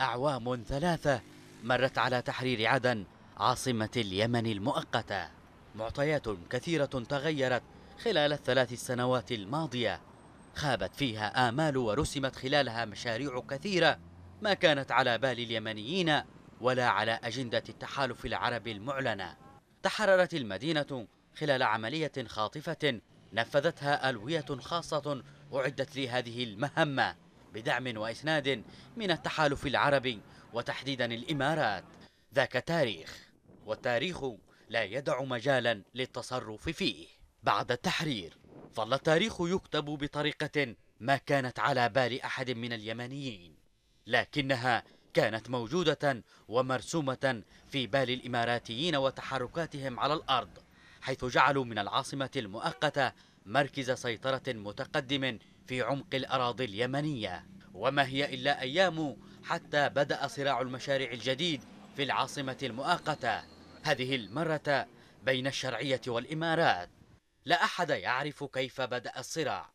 أعوام ثلاثة مرت على تحرير عدن عاصمة اليمن المؤقتة معطيات كثيرة تغيرت خلال الثلاث السنوات الماضية خابت فيها آمال ورسمت خلالها مشاريع كثيرة ما كانت على بال اليمنيين ولا على أجندة التحالف العربي المعلنة تحررت المدينة خلال عملية خاطفة نفذتها ألوية خاصة أعدت لهذه المهمة بدعم وإسناد من التحالف العربي وتحديدا الإمارات ذاك تاريخ والتاريخ لا يدع مجالا للتصرف فيه بعد التحرير ظل التاريخ يكتب بطريقة ما كانت على بال أحد من اليمنيين لكنها كانت موجودة ومرسومة في بال الإماراتيين وتحركاتهم على الأرض حيث جعلوا من العاصمة المؤقتة مركز سيطرة متقدم في عمق الأراضي اليمنية وما هي إلا أيام حتى بدأ صراع المشاريع الجديد في العاصمة المؤقتة هذه المرة بين الشرعية والإمارات لا أحد يعرف كيف بدأ الصراع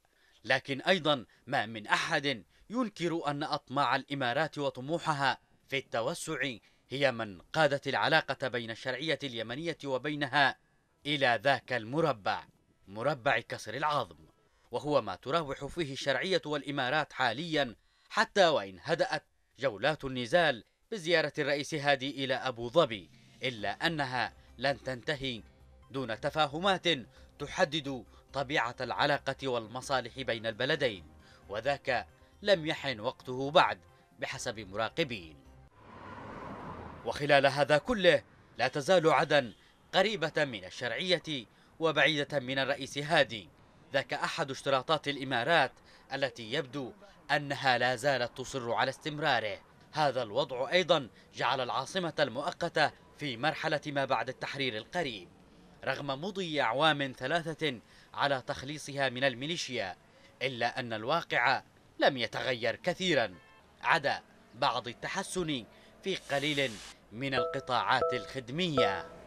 لكن أيضا ما من أحد ينكر أن أطماع الإمارات وطموحها في التوسع هي من قادت العلاقة بين الشرعية اليمنية وبينها إلى ذاك المربع مربع كسر العظم وهو ما تراوح فيه الشرعية والإمارات حاليا حتى وإن هدأت جولات النزال بزيارة الرئيس هادي إلى أبو ظبي إلا أنها لن تنتهي دون تفاهمات تحدد طبيعة العلاقة والمصالح بين البلدين وذاك لم يحن وقته بعد بحسب مراقبين وخلال هذا كله لا تزال عدن قريبة من الشرعية وبعيدة من الرئيس هادي ذاك أحد اشتراطات الإمارات التي يبدو أنها لا زالت تصر على استمراره هذا الوضع أيضا جعل العاصمة المؤقتة في مرحلة ما بعد التحرير القريب رغم مضي أعوام ثلاثة على تخليصها من الميليشيا إلا أن الواقع لم يتغير كثيرا عدا بعض التحسن في قليل من القطاعات الخدميه